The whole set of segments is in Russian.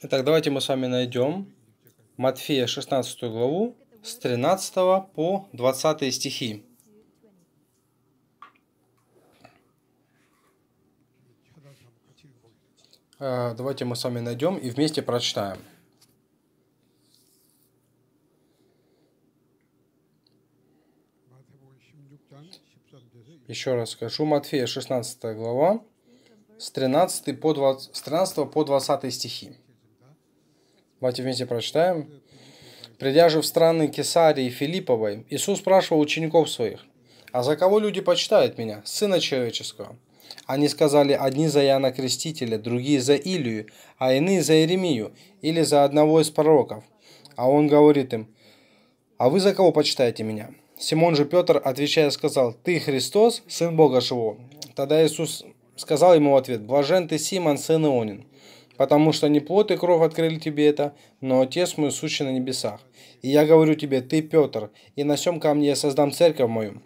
Итак, давайте мы с вами найдем Матфея 16 главу с 13 по 20 стихи. Э, давайте мы с вами найдем и вместе прочитаем. Еще раз скажу, Матфея 16 глава с 13 по 20, с 13 по 20 стихи. Давайте вместе прочитаем. Придя же в страны Кесарии Филипповой, Иисус спрашивал учеников своих, «А за кого люди почитают меня, Сына Человеческого?» Они сказали, одни за яна Крестителя, другие за Илию, а иные за Иеремию или за одного из пророков. А он говорит им, «А вы за кого почитаете меня?» Симон же Петр, отвечая, сказал, «Ты Христос, Сын Бога Живого». Тогда Иисус сказал ему в ответ, «Блажен ты, Симон, сын Ионин, потому что не плод и кровь открыли тебе это, но Отец мой сущий на небесах. И я говорю тебе, ты Петр, и на сем камне я создам церковь мою,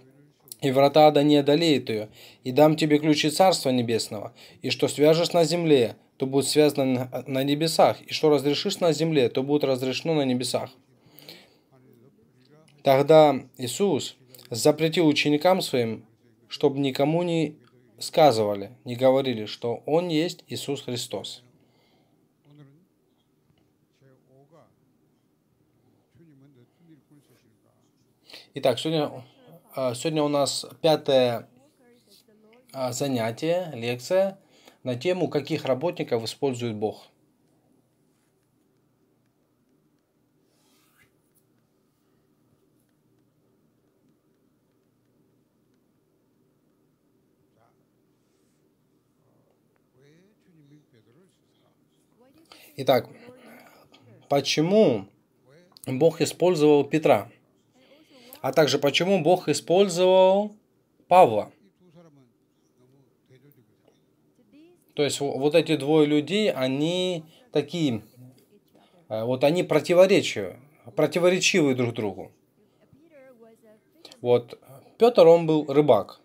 и врата ада не одолеет ее, и дам тебе ключи Царства Небесного, и что свяжешь на земле, то будет связано на небесах, и что разрешишь на земле, то будет разрешено на небесах. Тогда Иисус запретил ученикам своим, чтобы никому не сказывали, не говорили, что Он есть Иисус Христос. Итак, сегодня, а, сегодня у нас пятое а, занятие, лекция на тему, каких работников использует Бог. Итак, почему Бог использовал Петра? а также почему Бог использовал Павла. То есть вот эти двое людей, они такие, э, вот они противоречивы, противоречивы друг другу. Вот Петр, он был рыбак.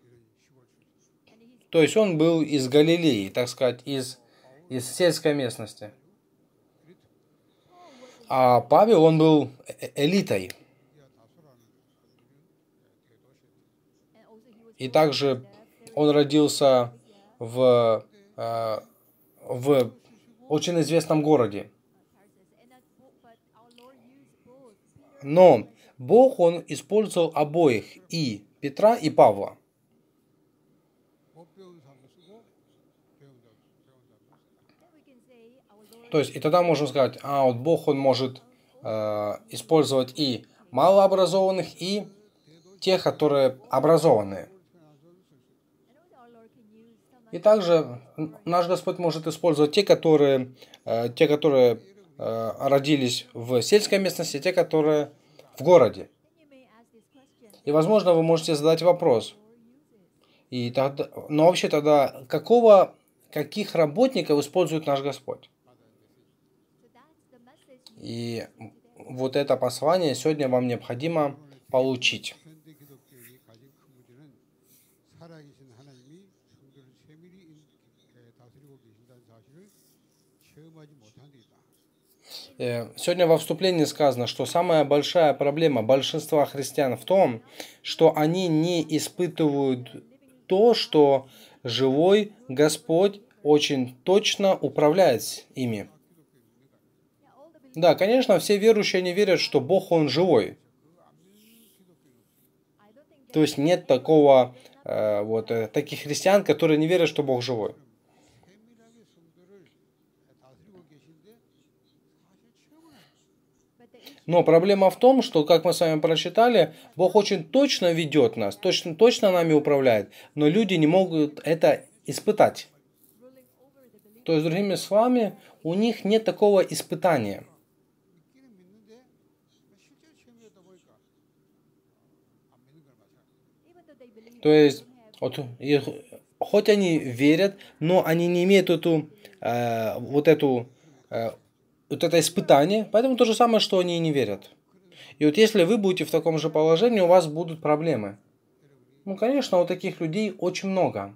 То есть он был из Галилеи, так сказать, из, из сельской местности. А Павел, он был э, э, элитой. И также он родился в, э, в очень известном городе. Но Бог, Он использовал обоих, и Петра, и Павла. То есть, и тогда можно сказать, а вот Бог, Он может э, использовать и малообразованных, и тех, которые образованные. И также наш Господь может использовать те, которые, э, те, которые э, родились в сельской местности, те, которые в городе. И, возможно, вы можете задать вопрос. И тогда, но вообще тогда, какого, каких работников использует наш Господь? И вот это послание сегодня вам необходимо получить. Э, сегодня во вступлении сказано, что самая большая проблема большинства христиан в том, что они не испытывают то, что живой Господь очень точно управляет ими. Да, конечно, все верующие не верят, что Бог, Он живой. То есть нет такого, э, вот, э, таких христиан, которые не верят, что Бог живой. Но проблема в том, что, как мы с вами прочитали, Бог очень точно ведет нас, точно, точно нами управляет, но люди не могут это испытать. То есть, другими словами, у них нет такого испытания. То есть, вот, и, хоть они верят, но они не имеют эту, э, вот эту э, вот это испытание, поэтому то же самое, что они и не верят. И вот если вы будете в таком же положении, у вас будут проблемы. Ну, конечно, у таких людей очень много.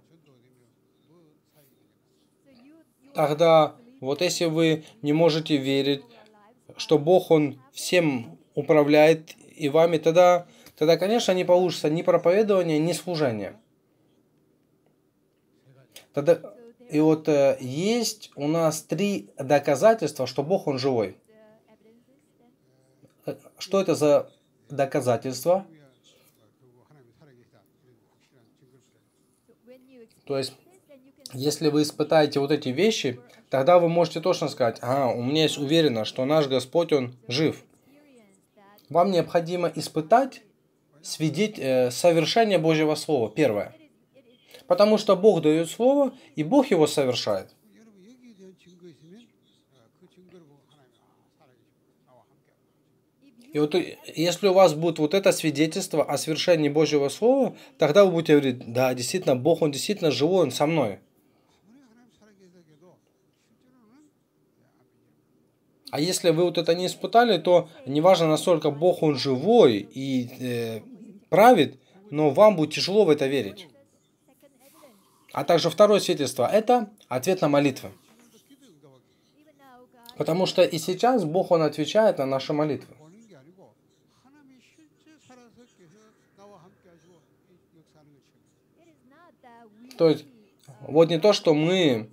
Тогда вот если вы не можете верить, что Бог, Он всем управляет и вами, тогда, тогда конечно, не получится ни проповедование, ни служение. Тогда и вот э, есть у нас три доказательства, что Бог, Он живой. Э, что это за доказательства? То есть, если вы испытаете вот эти вещи, тогда вы можете точно сказать, а, у меня есть уверенность, что наш Господь, Он жив. Вам необходимо испытать свидеть, э, совершение Божьего Слова, первое потому что Бог дает слово, и Бог его совершает. И вот э, если у вас будет вот это свидетельство о совершении Божьего Слова, тогда вы будете говорить, да, действительно, Бог, Он действительно живой, Он со мной. А если вы вот это не испытали, то неважно, насколько Бог, Он живой и э, правит, но вам будет тяжело в это верить. А также второе свидетельство – это ответ на молитвы. Потому что и сейчас Бог, Он отвечает на наши молитвы. То есть, вот не то, что мы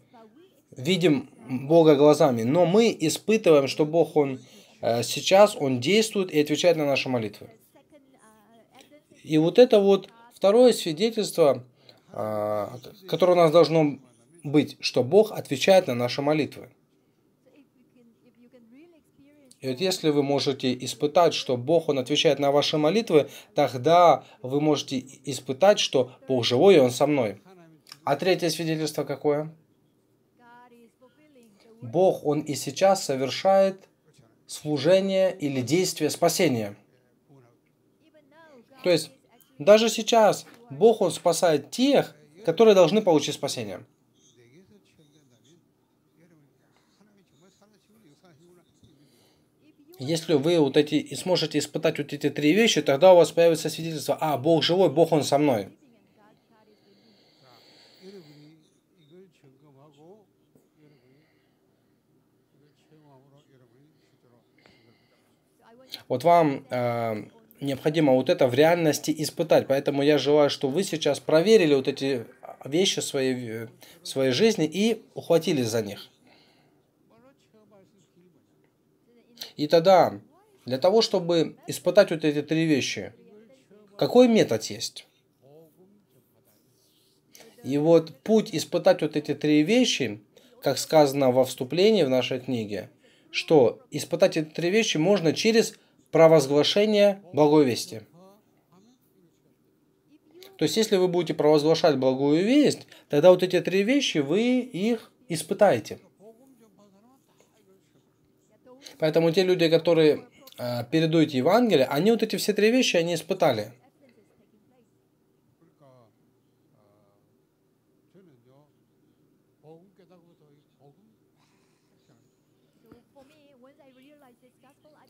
видим Бога глазами, но мы испытываем, что Бог, Он э, сейчас, Он действует и отвечает на наши молитвы. И вот это вот второе свидетельство – а, которое у нас должно быть, что Бог отвечает на наши молитвы. И вот если вы можете испытать, что Бог, Он отвечает на ваши молитвы, тогда вы можете испытать, что Бог живой, и Он со мной. А третье свидетельство какое? Бог, Он и сейчас совершает служение или действие спасения. То есть, даже сейчас Бог, Он спасает тех, которые должны получить спасение. Если вы вот эти и сможете испытать вот эти три вещи, тогда у вас появится свидетельство, а, Бог живой, Бог Он со мной. Вот вам э, необходимо вот это в реальности испытать. Поэтому я желаю, чтобы вы сейчас проверили вот эти вещи в своей, в своей жизни и ухватились за них. И тогда, для того, чтобы испытать вот эти три вещи, какой метод есть? И вот путь испытать вот эти три вещи, как сказано во вступлении в нашей книге, что испытать эти три вещи можно через провозглашение благовести. То есть, если вы будете провозглашать благую весть, тогда вот эти три вещи вы их испытаете. Поэтому те люди, которые э, передуете Евангелие, они вот эти все три вещи, они испытали.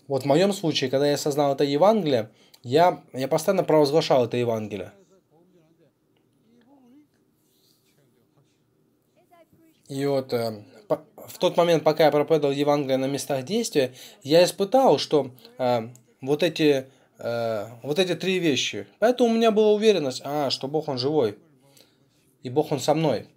Вот в моем случае, когда я осознал это Евангелие, я, я постоянно провозглашал это Евангелие. И вот э, по, в тот момент, пока я проповедовал Евангелие на местах действия, я испытал, что э, вот эти э, вот эти три вещи. Поэтому у меня была уверенность, а, что Бог, Он живой. И Бог, Он со мной.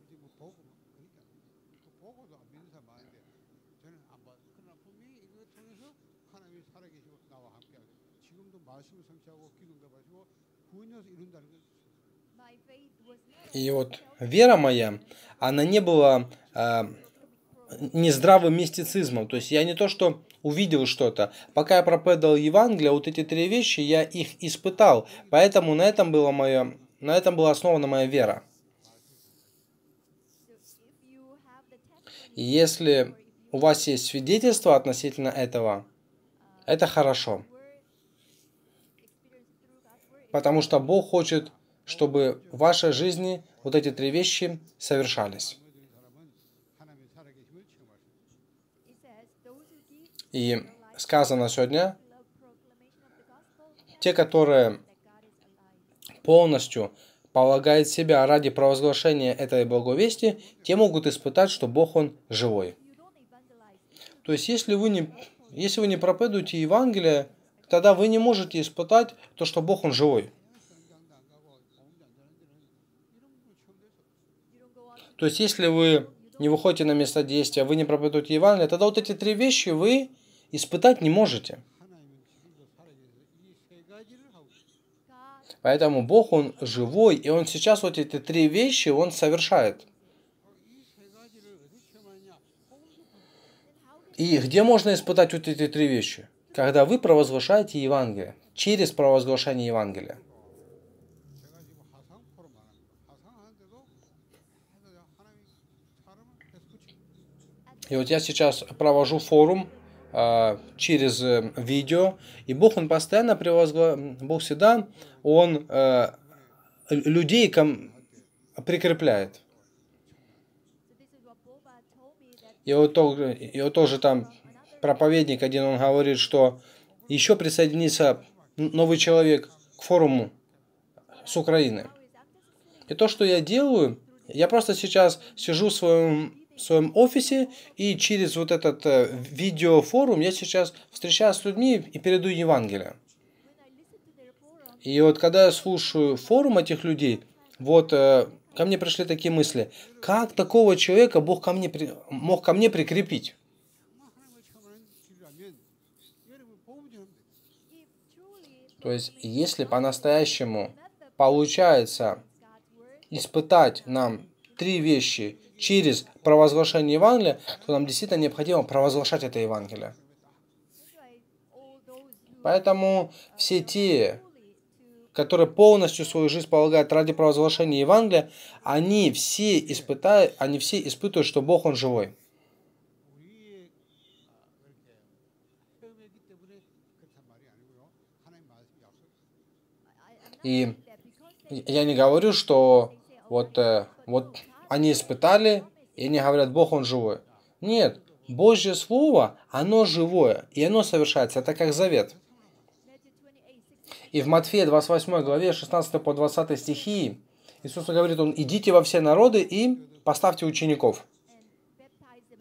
И вот вера моя, она не была э, нездравым мистицизмом. То есть я не то, что увидел что-то. Пока я проповедовал Евангелие, вот эти три вещи, я их испытал. Поэтому на этом, было мое, на этом была основана моя вера. И если у вас есть свидетельство относительно этого, это хорошо. Потому что Бог хочет чтобы в вашей жизни вот эти три вещи совершались. И сказано сегодня, те, которые полностью полагают себя ради провозглашения этой благовести, те могут испытать, что Бог Он живой. То есть, если вы не, если вы не проповедуете Евангелие, тогда вы не можете испытать то, что Бог Он живой. То есть, если вы не выходите на место действия, вы не проповедуете Евангелие, тогда вот эти три вещи вы испытать не можете. Поэтому Бог, Он живой, и Он сейчас вот эти три вещи, Он совершает. И где можно испытать вот эти три вещи? Когда вы провозглашаете Евангелие, через провозглашение Евангелия. И вот я сейчас провожу форум а, через э, видео, и Бог, Он постоянно превозгла... Бог всегда, Он а, людей ком... прикрепляет. И вот, и вот тоже там проповедник один, он говорит, что еще присоединится новый человек к форуму с Украины. И то, что я делаю, я просто сейчас сижу в своем в своем офисе, и через вот этот э, видеофорум я сейчас встречаюсь с людьми и передаю Евангелие. И вот когда я слушаю форум этих людей, вот э, ко мне пришли такие мысли, как такого человека Бог ко мне, при... мог ко мне прикрепить? То есть, если по-настоящему получается испытать нам три вещи – через провозглашение Евангелия, то нам действительно необходимо провозглашать это Евангелие. Поэтому все те, которые полностью свою жизнь полагают ради провозглашения Евангелия, они все испытают, они все испытывают, что Бог, Он живой. И я не говорю, что вот, э, вот они испытали, и они говорят, Бог, Он живой. Нет, Божье Слово, оно живое, и оно совершается. Это как завет. И в Матфея 28 главе 16 по 20 стихи Иисус говорит, Он, идите во все народы и поставьте учеников.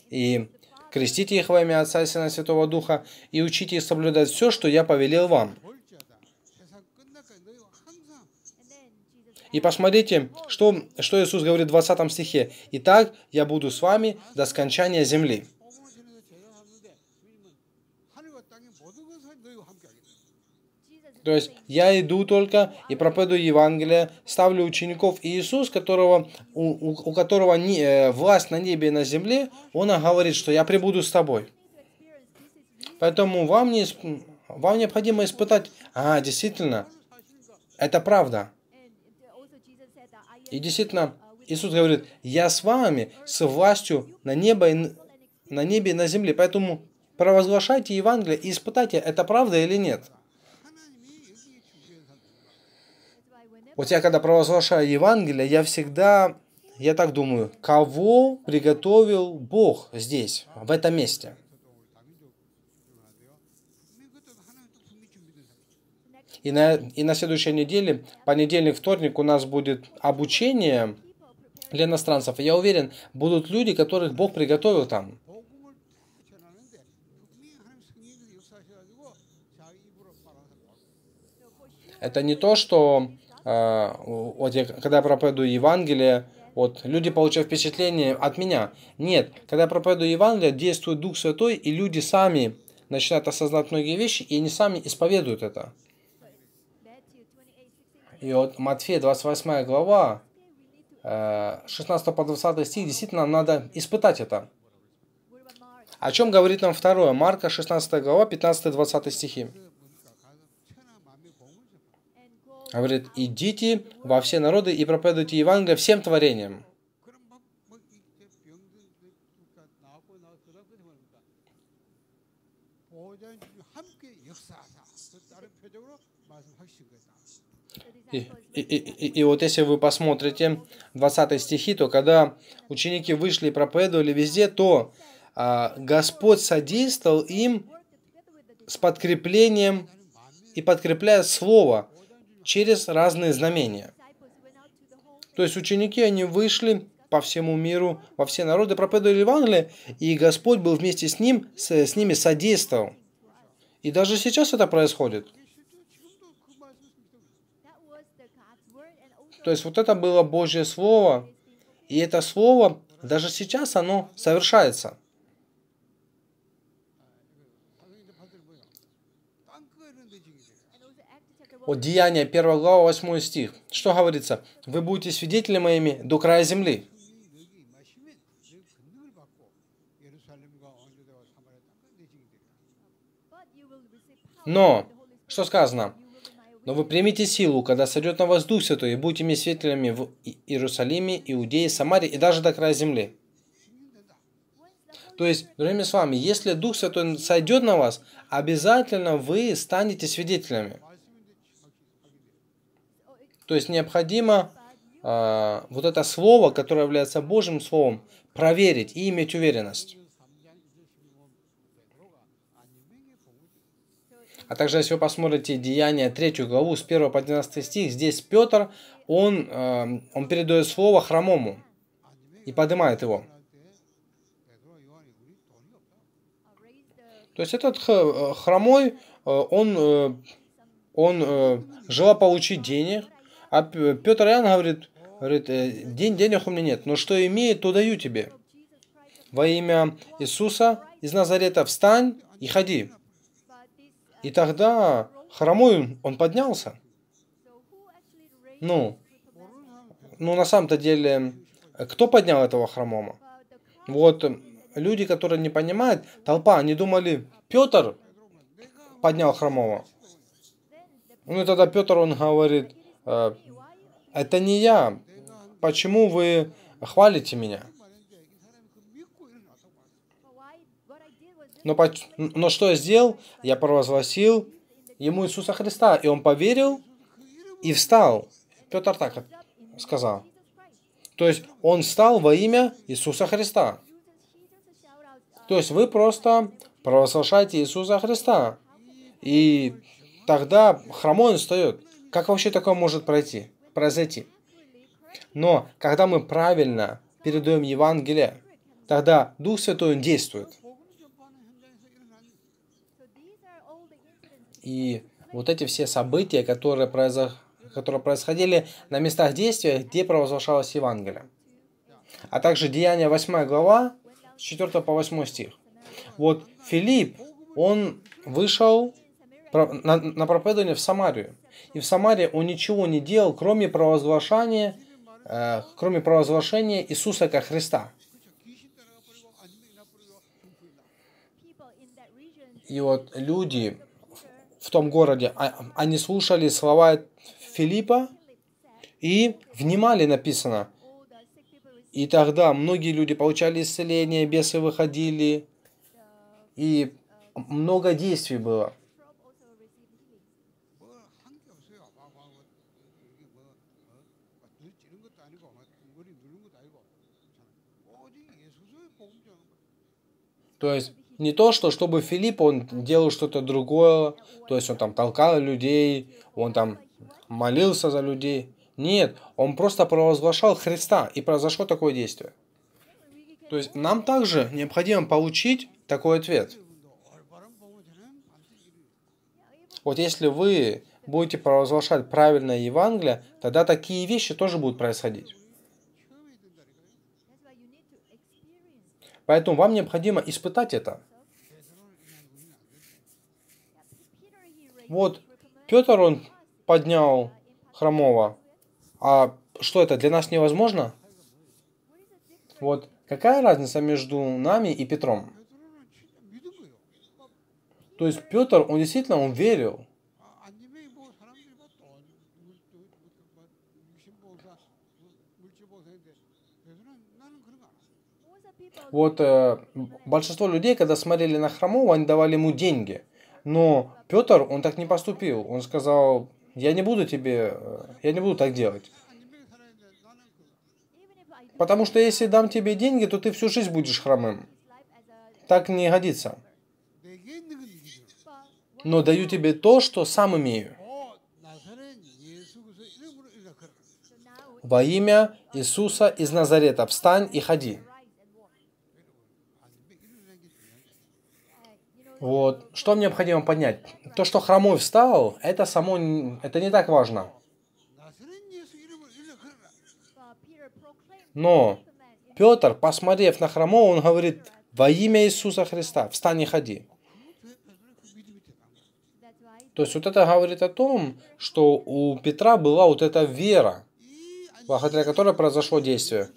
И крестите их во имя Отца и Сына Святого Духа, и учите их соблюдать все, что я повелел вам. И посмотрите, что, что Иисус говорит в 20 стихе. «Итак, я буду с вами до скончания земли». То есть я иду только и проповедую Евангелие, ставлю учеников и Иисус, которого, у, у, у которого не, э, власть на небе и на земле, Он говорит, что я прибуду с тобой. Поэтому вам, не, вам необходимо испытать, а, действительно, это правда. И действительно, Иисус говорит, «Я с вами, с властью на, небо и, на небе и на земле». Поэтому провозглашайте Евангелие и испытайте, это правда или нет. Вот я когда провозглашаю Евангелие, я всегда, я так думаю, кого приготовил Бог здесь, в этом месте – И на, и на следующей неделе, понедельник, вторник, у нас будет обучение для иностранцев. И я уверен, будут люди, которых Бог приготовил там. Это не то, что э, вот я, когда я проповедую Евангелие, вот люди получают впечатление от меня. Нет, когда я проповедую Евангелие, действует Дух Святой, и люди сами начинают осознать многие вещи, и они сами исповедуют это. И вот Матфея 28 глава, 16 э, по 20 стих, действительно нам надо испытать это. О чем говорит нам второе? Марка 16 глава, 15-20 стихи. Говорит, идите во все народы и проповедуйте Евангелие всем творениям. И, и, и, и вот если вы посмотрите 20 стихи, то когда ученики вышли и проповедовали везде, то а, Господь содействовал им с подкреплением и подкрепляя слово через разные знамения. То есть ученики, они вышли по всему миру, во все народы, проповедовали Евангелие, и Господь был вместе с, ним, с, с ними содействовал. И даже сейчас это происходит – То есть вот это было Божье Слово, и это Слово даже сейчас оно совершается. Вот Деяния 1 глава 8 стих. Что говорится? Вы будете свидетели моими до края земли. Но, что сказано? Но вы примите силу, когда сойдет на вас Дух Святой, и будете мне свидетелями в Иерусалиме, Иудее, Самаре и даже до края земли. То есть, время с вами, если Дух Святой сойдет на вас, обязательно вы станете свидетелями. То есть необходимо э, вот это слово, которое является Божьим словом, проверить и иметь уверенность. А также, если вы посмотрите Деяния 3 главу с 1 по 12 стих, здесь Петр, он, эм, он передает слово хромому и поднимает его. То есть этот э, хромой, э, он, э, он желал получить денег, а Петр Иоанн говорит, говорит День, денег у меня нет, но что имеет, то даю тебе. Во имя Иисуса из Назарета встань и ходи. И тогда хромой он поднялся. Ну, ну на самом-то деле, кто поднял этого хромома? Вот люди, которые не понимают, толпа, они думали, Петр поднял хромого. Ну и тогда Петр, он говорит, «Э, это не я, почему вы хвалите меня? Но, но что я сделал? Я провозгласил ему Иисуса Христа, и он поверил и встал. Петр так сказал. То есть он встал во имя Иисуса Христа. То есть вы просто провозглашаете Иисуса Христа. И тогда хромой он встает. Как вообще такое может пройти, произойти? Но когда мы правильно передаем Евангелие, тогда Дух Святой он действует. И вот эти все события, которые, произо... которые происходили на местах действия, где провозглашалось Евангелие. А также Деяния 8 глава, с 4 по 8 стих. Вот Филипп, он вышел на, на проповедование в Самарию. И в Самаре он ничего не делал, кроме провозглашения, э, кроме провозглашения Иисуса как Христа. И вот люди в том городе, а, они слушали слова Филиппа и внимали написано. И тогда многие люди получали исцеление, бесы выходили, и много действий было. То есть не то, что чтобы Филипп, он делал что-то другое, то есть он там толкал людей, он там молился за людей. Нет, он просто провозглашал Христа, и произошло такое действие. То есть нам также необходимо получить такой ответ. Вот если вы будете провозглашать правильное Евангелие, тогда такие вещи тоже будут происходить. Поэтому вам необходимо испытать это. Вот Петр, он поднял хромого. А что это, для нас невозможно? Вот какая разница между нами и Петром? То есть Петр, он действительно, он верил. Вот э, большинство людей, когда смотрели на Хромова, они давали ему деньги. Но Петр, он так не поступил. Он сказал, я не буду тебе, э, я не буду так делать. Потому что если дам тебе деньги, то ты всю жизнь будешь хромым. Так не годится. Но даю тебе то, что сам имею. Во имя Иисуса из Назарета встань и ходи. Вот. Что необходимо понять? То, что хромой встал, это само, это не так важно. Но Петр, посмотрев на хромого, он говорит, во имя Иисуса Христа, встань и ходи. То есть вот это говорит о том, что у Петра была вот эта вера, благодаря которой произошло действие.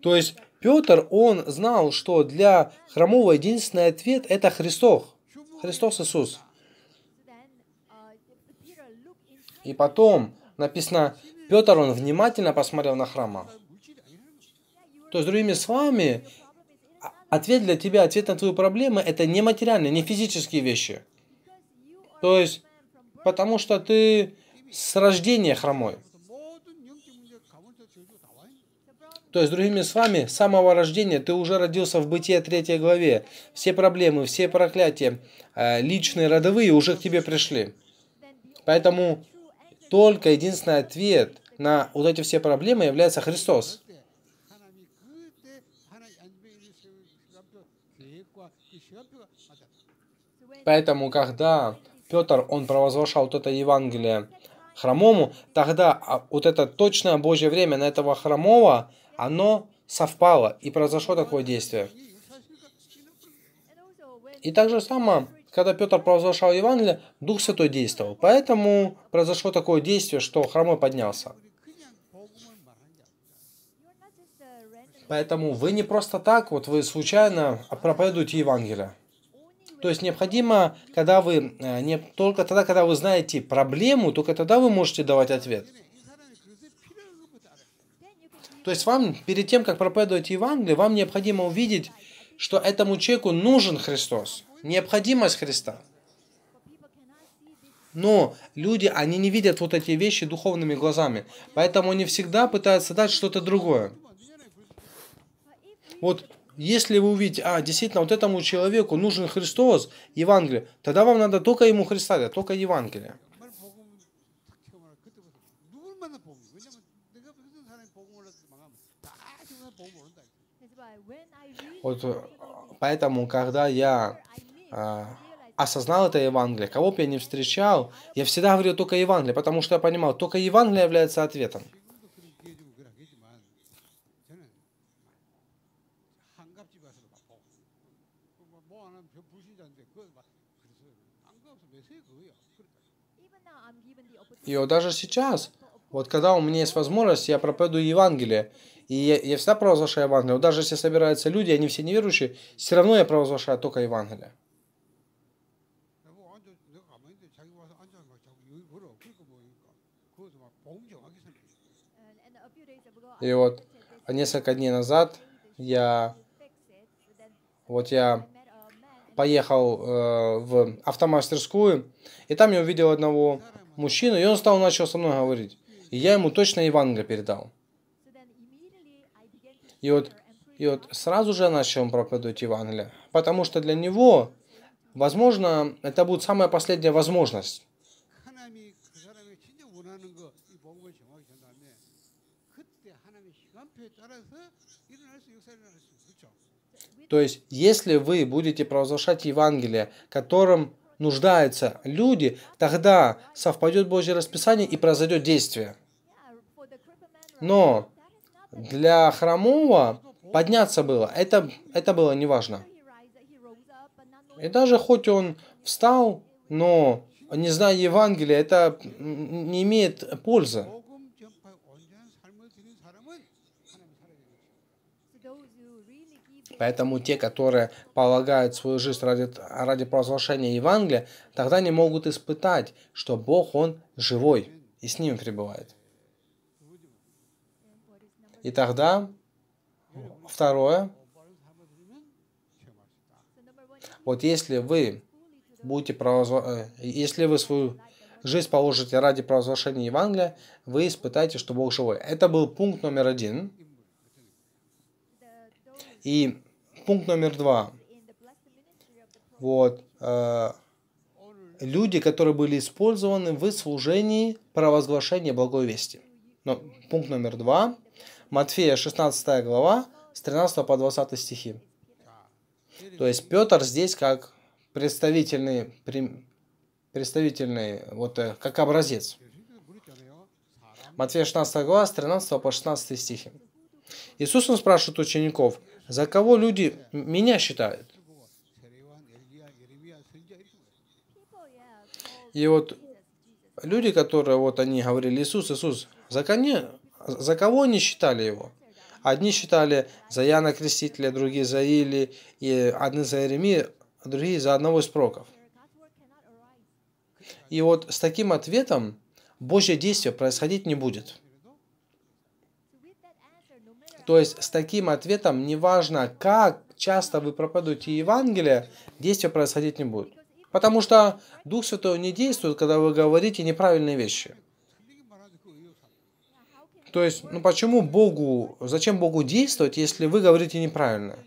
То есть Петр, он знал, что для хромого единственный ответ – это Христос. Христос Иисус. И потом написано, Петр, он внимательно посмотрел на храма. То есть, другими словами, а, ответ для тебя, ответ на твою проблему – это не материальные, не физические вещи. То есть, потому что ты с рождения хромой. То есть, другими словами, с самого рождения ты уже родился в бытие третьей главе. Все проблемы, все проклятия, э, личные, родовые уже к тебе пришли. Поэтому только единственный ответ на вот эти все проблемы является Христос. Поэтому, когда Петр, он провозглашал вот это Евангелие хромому, тогда а, вот это точное Божье время на этого хромого, оно совпало и произошло такое действие. И так же самое, когда Петр провозглашал Евангелие, Дух Святой действовал. Поэтому произошло такое действие, что хромой поднялся. Поэтому вы не просто так, вот вы случайно проповедуете Евангелие. То есть необходимо, когда вы, э, не, только тогда, когда вы знаете проблему, только тогда вы можете давать ответ. То есть вам, перед тем, как проповедовать Евангелие, вам необходимо увидеть, что этому человеку нужен Христос, необходимость Христа. Но люди, они не видят вот эти вещи духовными глазами. Поэтому они всегда пытаются дать что-то другое. Вот если вы увидите, а, действительно, вот этому человеку нужен Христос, Евангелие, тогда вам надо только ему Христа, только Евангелие. Вот э, поэтому, когда я э, осознал это Евангелие, кого бы я не встречал, я всегда говорил только Евангелие, потому что я понимал, только Евангелие является ответом. И вот даже сейчас, вот когда у меня есть возможность, я проповедую Евангелие. И я, я всегда провозглашаю Евангелие. Вот даже если собираются люди, они все неверующие, все равно я провозглашаю только Евангелие. И вот несколько дней назад я вот я поехал э, в автомастерскую, и там я увидел одного мужчину, и он стал начал со мной говорить. И я ему точно Евангелие передал. И вот, и вот сразу же начал проповедовать Евангелие. Потому что для него, возможно, это будет самая последняя возможность. То есть, если вы будете провозглашать Евангелие, которым нуждаются люди, тогда совпадет Божье расписание и произойдет действие. Но для хромого подняться было, это, это было неважно. И даже хоть он встал, но не зная Евангелия, это не имеет пользы. Поэтому те, которые полагают свою жизнь ради, ради провозглашения Евангелия, тогда не могут испытать, что Бог, Он живой и с ним пребывает. И тогда второе. Вот если вы будете провозглашать, э, если вы свою жизнь положите ради провозглашения Евангелия, вы испытаете, что Бог живой. Это был пункт номер один. И пункт номер два. Вот. Э, люди, которые были использованы в служении провозглашения благой вести. Но пункт номер два – Матфея 16 глава, с 13 по 20 стихи. То есть Петр здесь как представительный, представительный вот э, как образец. Матфея 16 глава, с 13 по 16 стихи. Иисус он спрашивает учеников, за кого люди меня считают? И вот люди, которые вот они говорили, Иисус, Иисус, за, коне, за кого они считали его? Одни считали за Яна Крестителя, другие за Или, и одни за Иеремию, а другие за одного из проков. И вот с таким ответом Божье действие происходить не будет. То есть с таким ответом, неважно как часто вы пропадаете Евангелие, действие происходить не будет. Потому что Дух Святой не действует, когда вы говорите неправильные вещи. То есть, ну почему Богу, зачем Богу действовать, если вы говорите неправильно?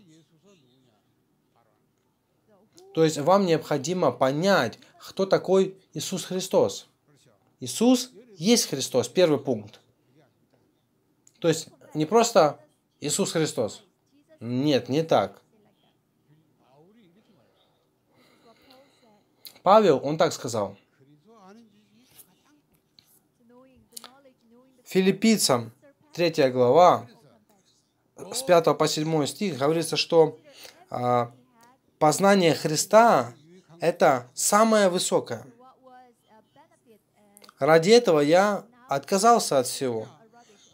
То есть вам необходимо понять, кто такой Иисус Христос. Иисус есть Христос, первый пункт. То есть не просто Иисус Христос. Нет, не так. Павел, он так сказал – Филиппийцам 3 глава, с 5 по 7 стих, говорится, что а, познание Христа – это самое высокое. Ради этого я отказался от всего.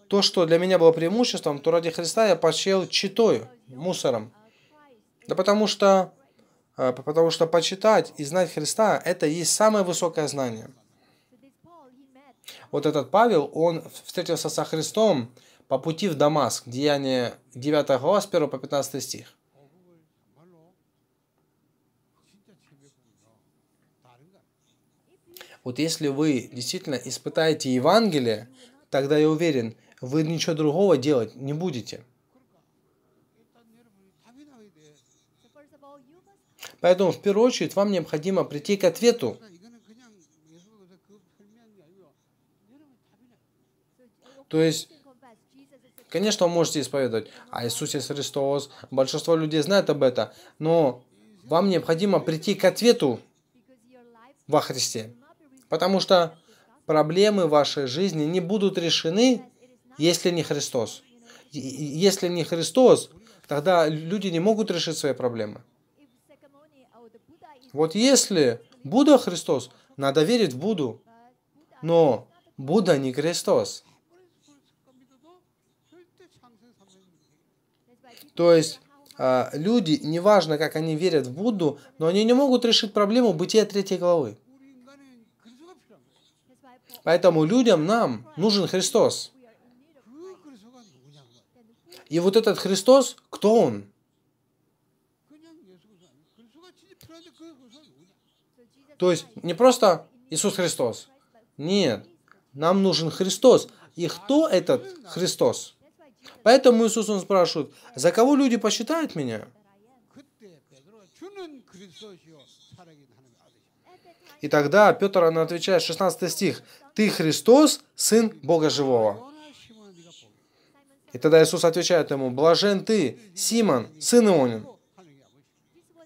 То, что для меня было преимуществом, то ради Христа я почел читою, мусором. Да потому что, а, потому что почитать и знать Христа – это и есть самое высокое знание – вот этот Павел, он встретился со Христом по пути в Дамаск, Деяние 9 глава, с 1 по 15 стих. Вот если вы действительно испытаете Евангелие, тогда я уверен, вы ничего другого делать не будете. Поэтому в первую очередь вам необходимо прийти к ответу То есть, конечно, вы можете исповедовать о а Иисусе Христос. Большинство людей знает об этом. Но вам необходимо прийти к ответу во Христе. Потому что проблемы вашей жизни не будут решены, если не Христос. Если не Христос, тогда люди не могут решить свои проблемы. Вот если Будда Христос, надо верить в Будду. Но Будда не Христос. То есть а, люди, неважно, как они верят в Будду, но они не могут решить проблему бытия третьей главы. Поэтому людям, нам нужен Христос. И вот этот Христос, кто он? То есть не просто Иисус Христос. Нет, нам нужен Христос. И кто этот Христос? Поэтому Иисус он спрашивает, за кого люди посчитают меня? И тогда Петр, она отвечает, 16 стих, «Ты Христос, Сын Бога Живого». И тогда Иисус отвечает ему, «Блажен ты, Симон, сын Ионин,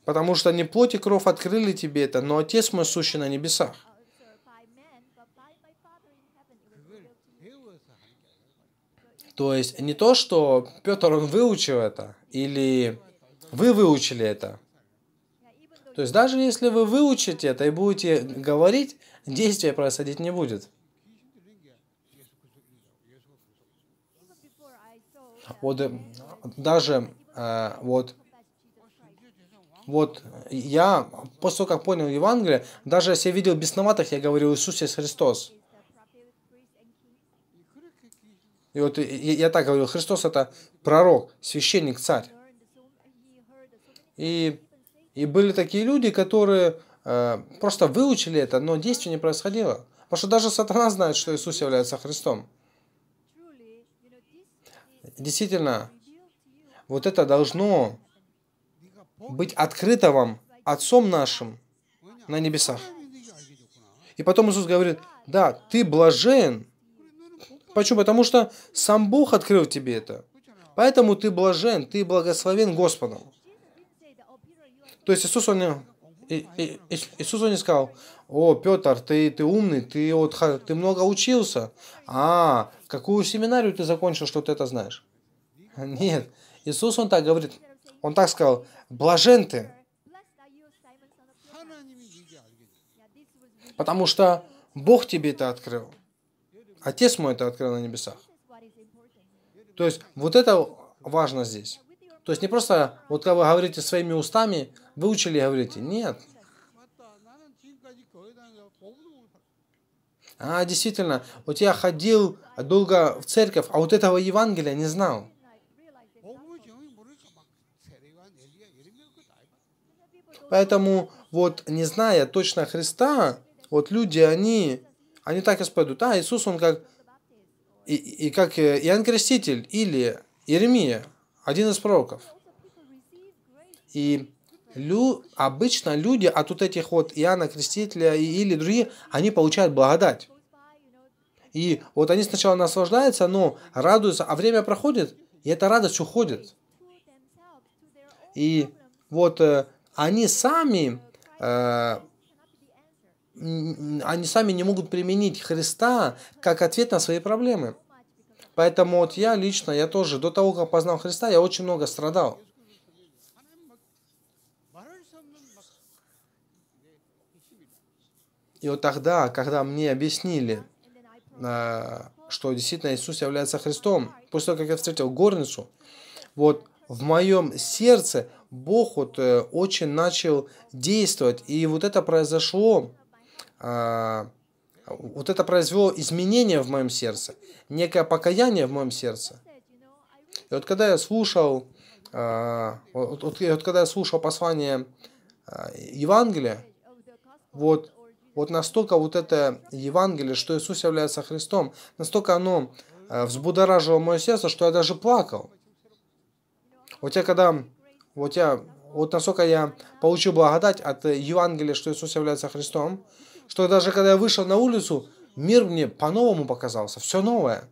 потому что не плоть и кровь открыли тебе это, но Отец мой сущий на небесах». То есть не то, что Петр, он выучил это, или вы выучили это. То есть даже если вы выучите это и будете говорить, действия происходить не будет. Вот э, даже э, вот вот я после того, как понял Евангелие, даже если я видел бесноватых, я говорил Иисус есть Христос. И вот я так говорю, Христос это пророк, священник, царь. И, и были такие люди, которые э, просто выучили это, но действие не происходило. Потому что даже сатана знает, что Иисус является Христом. Действительно, вот это должно быть открыто вам, Отцом нашим на небесах. И потом Иисус говорит, да, ты блажен, Почему? Потому что сам Бог открыл тебе это. Поэтому ты блажен, ты благословен Господом. То есть Иисус, он, и, и, Иисус он не сказал, о, Петр, ты, ты умный, ты, вот, ты много учился. А, какую семинарию ты закончил, что ты это знаешь? Нет, Иисус он так говорит, он так сказал, блажен ты. Потому что Бог тебе это открыл. Отец мой это открыл на небесах. То есть вот это важно здесь. То есть не просто, вот когда вы говорите своими устами, выучили и говорите. Нет. А, действительно, вот я ходил долго в церковь, а вот этого Евангелия не знал. Поэтому вот не зная точно Христа, вот люди, они они так исповедуют, а Иисус, он как, и, и как э, Иоанн Креститель или Иеремия, один из пророков. И лю, обычно люди от вот этих вот Иоанна Крестителя и, или другие, они получают благодать. И вот они сначала наслаждаются, но радуются, а время проходит, и эта радость уходит. И вот э, они сами э, они сами не могут применить Христа как ответ на свои проблемы. Поэтому вот я лично, я тоже до того, как познал Христа, я очень много страдал. И вот тогда, когда мне объяснили, а, что действительно Иисус является Христом, после того, как я встретил горницу, вот в моем сердце Бог вот э, очень начал действовать. И вот это произошло а, вот это произвело изменение в моем сердце, некое покаяние в моем сердце. И вот когда я слушал, а, вот, вот, вот, когда я слушал послание а, Евангелия, вот, вот настолько вот это Евангелие, что Иисус является Христом, настолько оно взбудоражило мое сердце, что я даже плакал. Вот я когда, вот я, вот насколько я получил благодать от Евангелия, что Иисус является Христом, что даже когда я вышел на улицу, мир мне по-новому показался, все новое.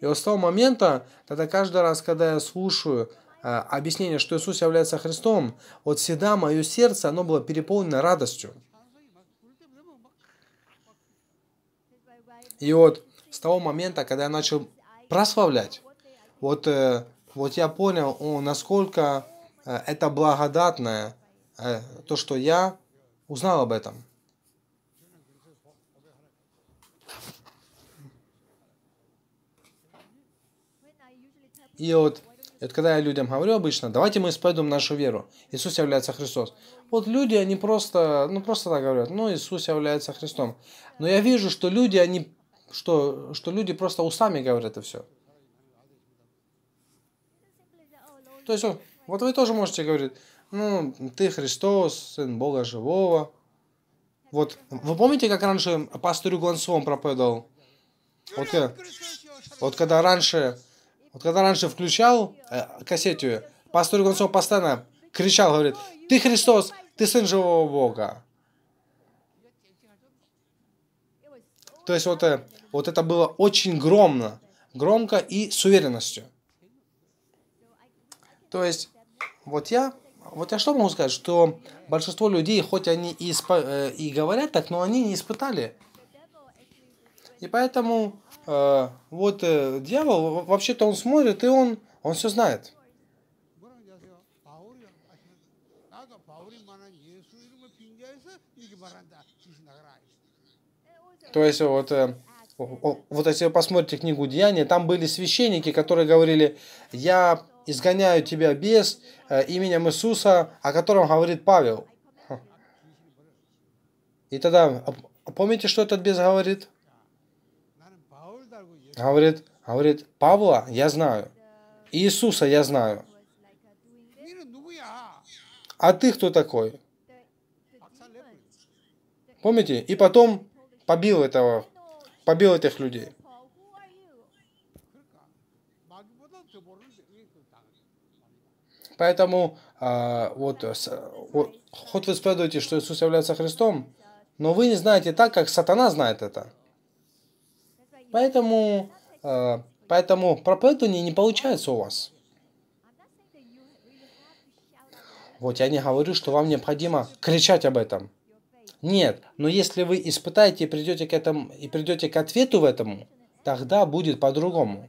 И вот с того момента, когда каждый раз, когда я слушаю э, объяснение, что Иисус является Христом, вот всегда мое сердце, оно было переполнено радостью. И вот с того момента, когда я начал прославлять, вот, э, вот я понял, о, насколько э, это благодатное, э, то, что я узнал об этом. И вот, и вот когда я людям говорю обычно, давайте мы исповедуем нашу веру. Иисус является Христос. Вот люди, они просто, ну просто так говорят, ну Иисус является Христом. Но я вижу, что люди, они, что, что люди просто устами говорят это все. То есть вот, вот вы тоже можете говорить, ну ты Христос, Сын Бога Живого. Вот вы помните, как раньше пастор Гланцовым проповедовал? Вот, вот когда раньше вот когда раньше включал э, кассету, пастор Гонцов постоянно кричал, говорит, ты Христос, ты сын живого Бога. То есть вот, э, вот это было очень громно, громко и с уверенностью. То есть вот я, вот я что могу сказать, что большинство людей, хоть они и, исп... Э, и говорят так, но они не испытали. И поэтому Э, вот э, дьявол, вообще-то он смотрит, и он, он все знает. То есть вот, э, вот если вы посмотрите книгу Деяния, там были священники, которые говорили, я изгоняю тебя без именем Иисуса, о котором говорит Павел. И тогда, а, а помните, что этот бес говорит? говорит, говорит, Павла я знаю, Иисуса я знаю. А ты кто такой? Помните? И потом побил этого, побил этих людей. Поэтому э, вот, вот хоть вы исповедуете, что Иисус является Христом, но вы не знаете так, как сатана знает это. Поэтому, э, поэтому проповедование не получается у вас. Вот я не говорю, что вам необходимо кричать об этом. Нет, но если вы испытаете и придете к этому и придете к ответу в этом, тогда будет по-другому.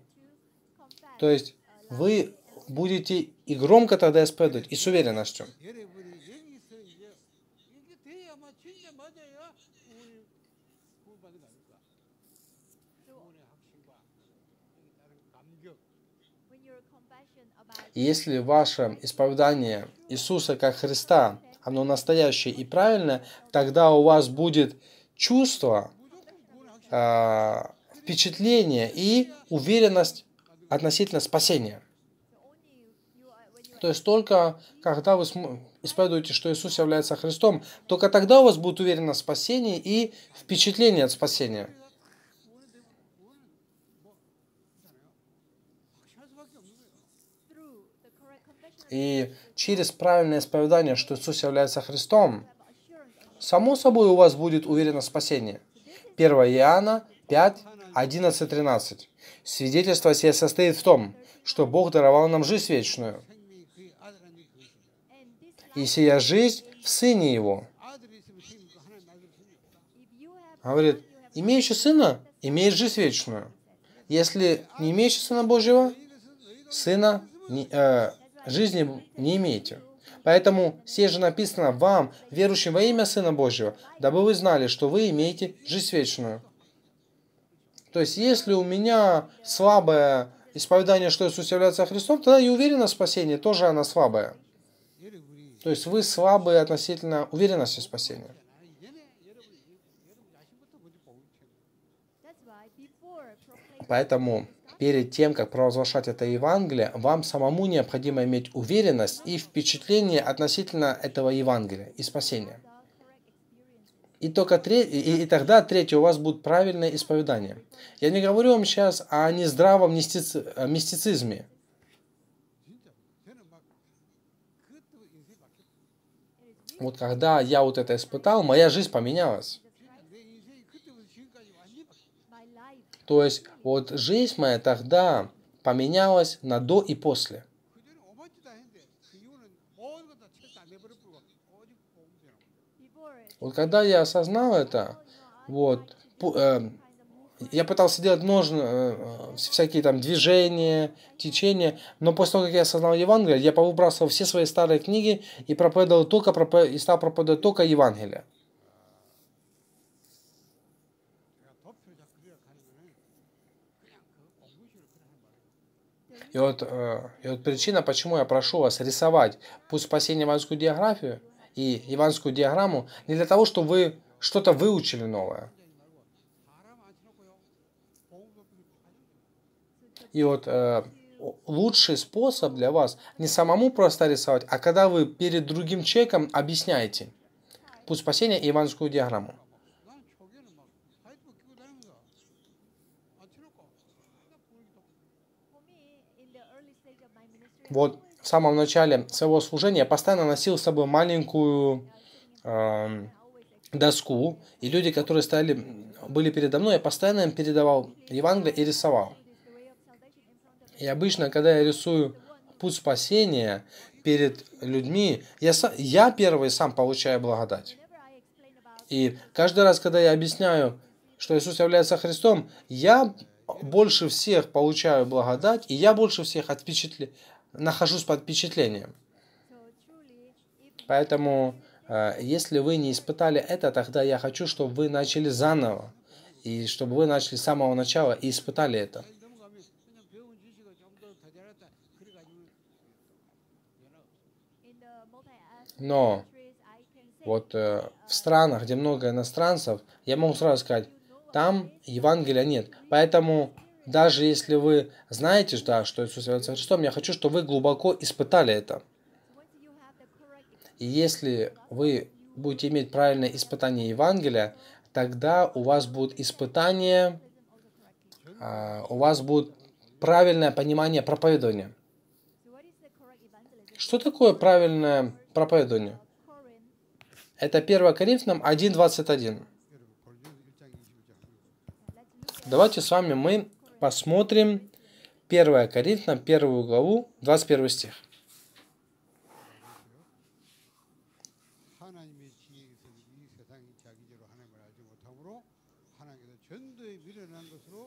То есть вы будете и громко тогда исповедовать, и с уверенностью. И если ваше исповедание Иисуса как Христа, оно настоящее и правильное, тогда у вас будет чувство, э, впечатление и уверенность относительно спасения. То есть только когда вы исповедуете, что Иисус является Христом, только тогда у вас будет уверенность в спасении и впечатление от спасения. и через правильное исповедание, что Иисус является Христом, само собой у вас будет уверено спасение. 1 Иоанна 5, 11, 13. Свидетельство сие состоит в том, что Бог даровал нам жизнь вечную. И сия жизнь в Сыне Его. Говорит, имеющий Сына, имеет жизнь вечную. Если не имеющий Сына Божьего, Сына, не, э, жизни не имеете. Поэтому все же написано вам, верующим во имя Сына Божьего, дабы вы знали, что вы имеете жизнь вечную. То есть, если у меня слабое исповедание, что Иисус является Христом, тогда и уверенность в спасении тоже она слабая. То есть вы слабы относительно уверенности в спасении. Поэтому перед тем, как провозглашать это Евангелие, вам самому необходимо иметь уверенность и впечатление относительно этого Евангелия и спасения. И, только треть, и, и тогда третье у вас будет правильное исповедание. Я не говорю вам сейчас о нездравом мистицизме. Вот когда я вот это испытал, моя жизнь поменялась. То есть вот жизнь моя тогда поменялась на до и после. Вот когда я осознал это, вот, э, я пытался делать нужно э, э, всякие там движения, течения, но после того, как я осознал Евангелие, я повыбрасывал все свои старые книги и проповедовал только, и стал проповедовать только Евангелие. И вот, э, и вот причина, почему я прошу вас рисовать путь спасения иванскую диаграфию и иванскую диаграмму, не для того, чтобы вы что-то выучили новое. И вот э, лучший способ для вас не самому просто рисовать, а когда вы перед другим человеком объясняете путь спасения и иванскую диаграмму. вот в самом начале своего служения я постоянно носил с собой маленькую э, доску, и люди, которые стояли, были передо мной, я постоянно им передавал Евангелие и рисовал. И обычно, когда я рисую путь спасения перед людьми, я, сам, я первый сам получаю благодать. И каждый раз, когда я объясняю, что Иисус является Христом, я больше всех получаю благодать, и я больше всех отпечатли, нахожусь под впечатлением. Поэтому, э, если вы не испытали это, тогда я хочу, чтобы вы начали заново. И чтобы вы начали с самого начала и испытали это. Но вот э, в странах, где много иностранцев, я могу сразу сказать, там Евангелия нет. Поэтому даже если вы знаете, да, что Иисус является Христом, я хочу, чтобы вы глубоко испытали это. И если вы будете иметь правильное испытание Евангелия, тогда у вас будут испытания, а, у вас будет правильное понимание проповедования. Что такое правильное проповедование? Это 1 Коринфянам 1.21. Давайте с вами мы посмотрим 1 Коринфянам, 1 главу, 21 стих.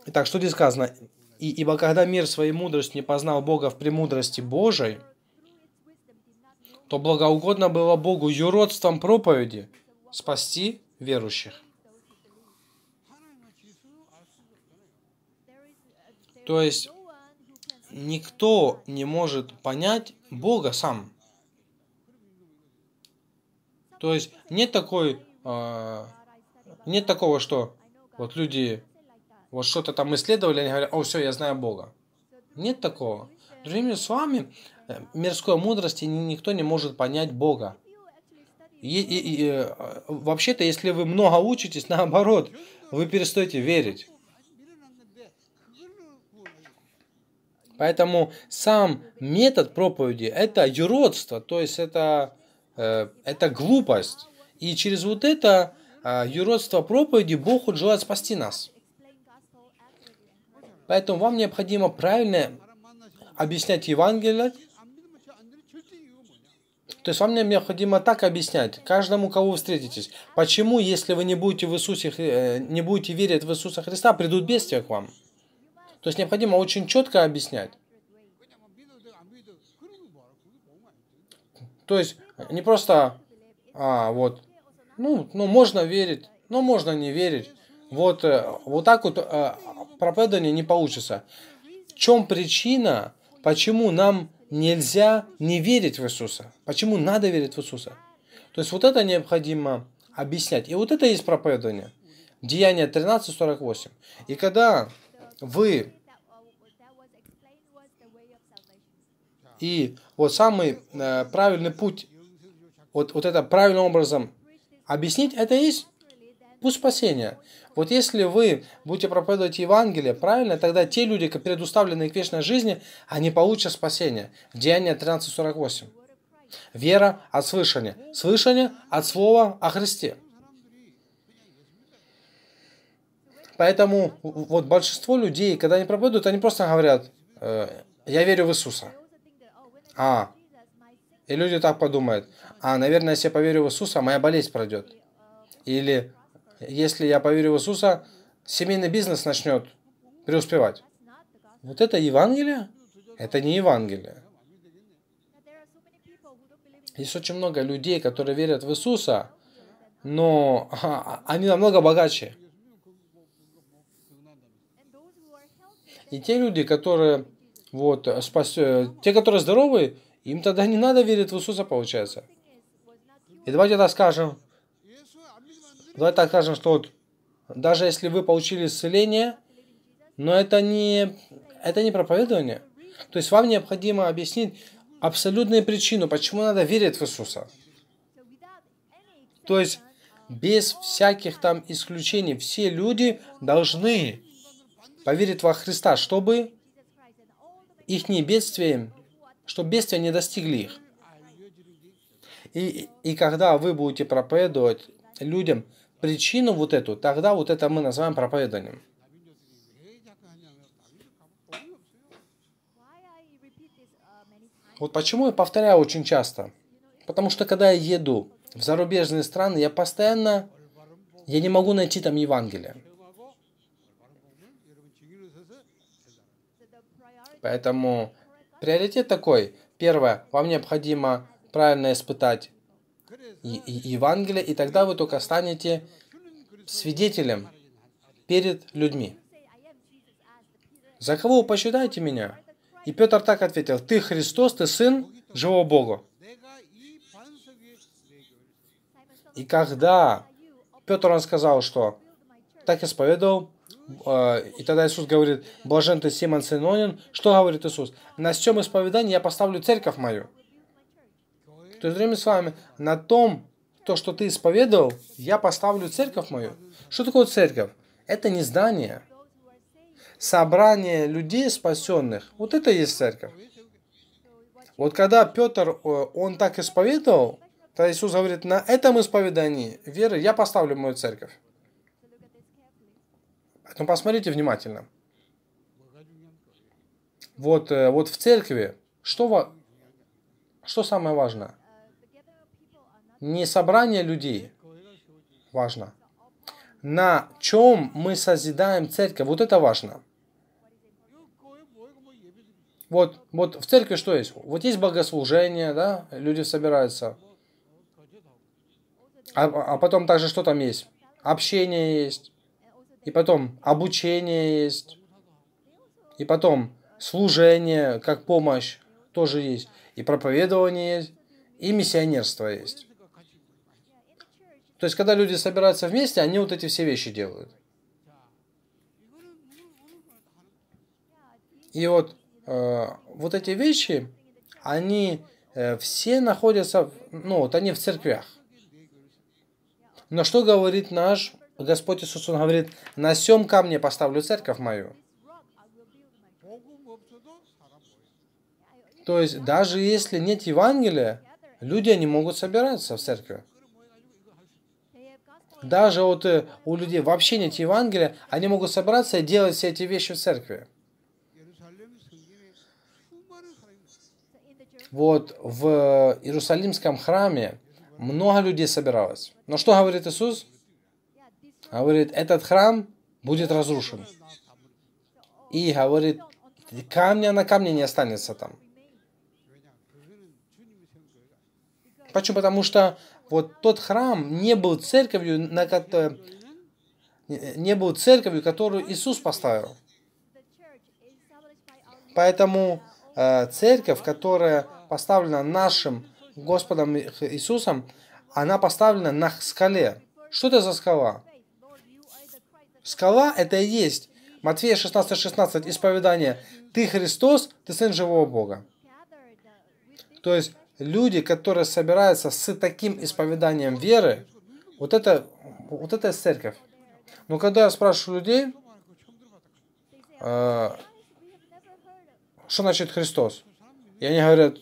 Итак, что здесь сказано? И, «Ибо когда мир своей мудростью не познал Бога в премудрости Божией, то благоугодно было Богу юродством проповеди спасти верующих». То есть никто не может понять Бога сам. То есть нет такой, э, нет такого, что вот люди вот что-то там исследовали, они говорят, о, все, я знаю Бога. Нет такого. Другими словами, э, мирской мудрости никто не может понять Бога. И, и, и, э, вообще-то, если вы много учитесь, наоборот, вы перестаете верить. Поэтому сам метод проповеди – это юродство, то есть это, э, это глупость. И через вот это э, юродство проповеди Бог желает спасти нас. Поэтому вам необходимо правильно объяснять Евангелие. То есть вам необходимо так объяснять каждому, кого вы встретитесь. Почему, если вы не будете, в Иисусе, э, не будете верить в Иисуса Христа, придут бедствия к вам? То есть необходимо очень четко объяснять. То есть не просто, а, вот, ну, ну можно верить, но можно не верить. Вот, э, вот так вот а, проповедование не получится. В чем причина, почему нам нельзя не верить в Иисуса? Почему надо верить в Иисуса? То есть вот это необходимо объяснять. И вот это и есть проповедование. Деяние 13.48. И когда вы и вот самый э, правильный путь, вот, вот это правильным образом объяснить, это есть путь спасения. Вот если вы будете проповедовать Евангелие правильно, тогда те люди, предуставленные к вечной жизни, они получат спасение. Деяние 13.48. Вера от слышания. Слышание от слова о Христе. Поэтому вот большинство людей, когда они проповедуют, они просто говорят, «Э, я верю в Иисуса. А, и люди так подумают, а, наверное, если я поверю в Иисуса, моя болезнь пройдет. Или, если я поверю в Иисуса, семейный бизнес начнет преуспевать. Вот это Евангелие? Это не Евангелие. Есть очень много людей, которые верят в Иисуса, но они намного богаче. И те люди, которые вот, спас... Э, те, которые здоровы, им тогда не надо верить в Иисуса, получается. И давайте так скажем, давайте так скажем, что вот, даже если вы получили исцеление, но это не, это не проповедование. То есть вам необходимо объяснить абсолютную причину, почему надо верить в Иисуса. То есть без всяких там исключений все люди должны поверит во Христа, чтобы их не бедствия, чтобы бедствия не достигли их. И, и когда вы будете проповедовать людям причину вот эту, тогда вот это мы называем проповеданием. Вот почему я повторяю очень часто. Потому что когда я еду в зарубежные страны, я постоянно, я не могу найти там Евангелие. Поэтому приоритет такой. Первое, вам необходимо правильно испытать Евангелие, и тогда вы только станете свидетелем перед людьми. «За кого вы посчитаете меня?» И Петр так ответил, «Ты Христос, ты Сын живого Бога». И когда Петр он сказал, что так исповедовал, а, и тогда Иисус говорит, блажен ты, Симон Синонин. Что говорит Иисус? На сем исповедании я поставлю церковь мою. То есть, с вами на том, то, что ты исповедовал, я поставлю церковь мою. Что такое церковь? Это не здание. Собрание людей спасенных. Вот это и есть церковь. Вот когда Петр, э, он так исповедовал, то Иисус говорит, на этом исповедании веры я поставлю мою церковь. Поэтому ну, посмотрите внимательно. Вот, э, вот в церкви, что, что самое важное? Не собрание людей важно. На чем мы созидаем церковь, вот это важно. Вот, вот в церкви что есть? Вот есть богослужение, да, люди собираются. А, а, а потом также что там есть? Общение есть и потом обучение есть, и потом служение как помощь тоже есть, и проповедование есть, и миссионерство есть. То есть, когда люди собираются вместе, они вот эти все вещи делают. И вот, э, вот эти вещи, они э, все находятся, ну вот они в церквях. Но что говорит наш Господь Иисус, Он говорит, на сем камне поставлю церковь мою. То есть, даже если нет Евангелия, люди не могут собираться в церкви. Даже вот э, у людей вообще нет Евангелия, они могут собраться и делать все эти вещи в церкви. Вот в э, Иерусалимском храме много людей собиралось. Но что говорит Иисус? говорит, этот храм будет разрушен. И говорит, камня на камне не останется там. Почему? Потому что вот тот храм не был церковью, на ко... не был церковью, которую Иисус поставил. Поэтому э, церковь, которая поставлена нашим Господом Иисусом, она поставлена на скале. Что это за скала? Скала – это и есть Матфея 16,16 16, исповедание «Ты Христос, ты Сын Живого Бога». То есть люди, которые собираются с таким исповеданием веры, вот это, вот это церковь. Но когда я спрашиваю людей, э, что значит Христос, и они говорят,